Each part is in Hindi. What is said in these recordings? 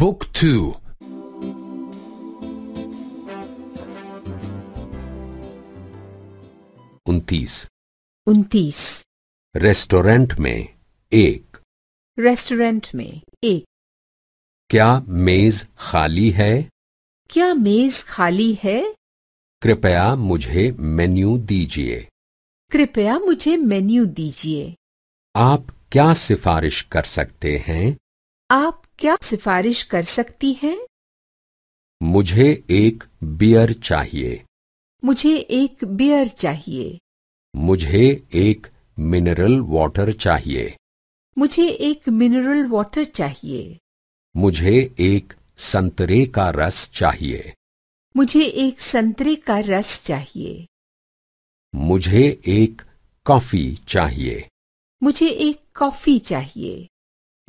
Book 2 उनतीस उनतीस रेस्टोरेंट में एक रेस्टोरेंट में एक क्या मेज खाली है क्या मेज खाली है कृपया मुझे मेन्यू दीजिए कृपया मुझे मेन्यू दीजिए आप क्या सिफारिश कर सकते हैं आप क्या सिफारिश कर सकती हैं? मुझे एक बियर चाहिए मुझे एक बियर चाहिए मुझे एक मिनरल वाटर चाहिए मुझे एक मिनरल वाटर चाहिए मुझे एक संतरे का रस चाहिए मुझे एक संतरे का रस चाहिए मुझे एक कॉफी चाहिए मुझे एक कॉफी चाहिए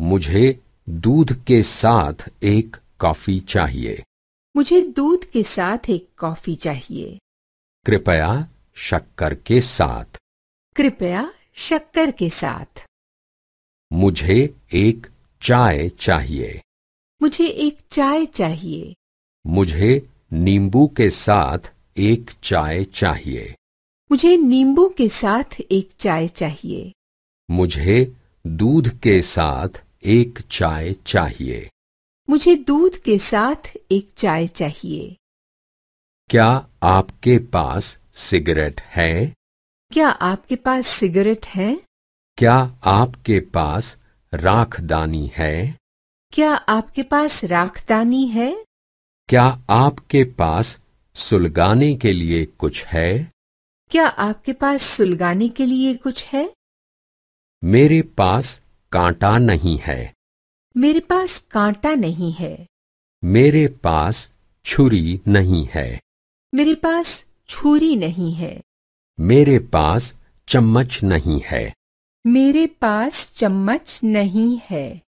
मुझे दूध के साथ एक कॉफी चाहिए मुझे दूध के साथ एक कॉफी चाहिए कृपया शक्कर के साथ कृपया शक्कर के साथ मुझे एक चाय चाहिए मुझे एक चाय चाहिए मुझे नींबू के साथ एक चाय चाहिए मुझे नींबू के साथ एक चाय चाहिए मुझे दूध के साथ एक चाय चाहिए मुझे दूध के साथ एक चाय चाहिए क्या आपके पास सिगरेट है क्या आपके पास सिगरेट है क्या आपके पास राखदानी है क्या आपके पास राखदानी है क्या आपके पास सुलगाने के लिए कुछ है क्या आपके पास सुलगाने के लिए कुछ है मेरे पास कांटा नहीं है मेरे पास कांटा नहीं है मेरे पास छुरी नहीं है मेरे पास छुरी नहीं है मेरे पास चम्मच नहीं है मेरे पास चम्मच नहीं है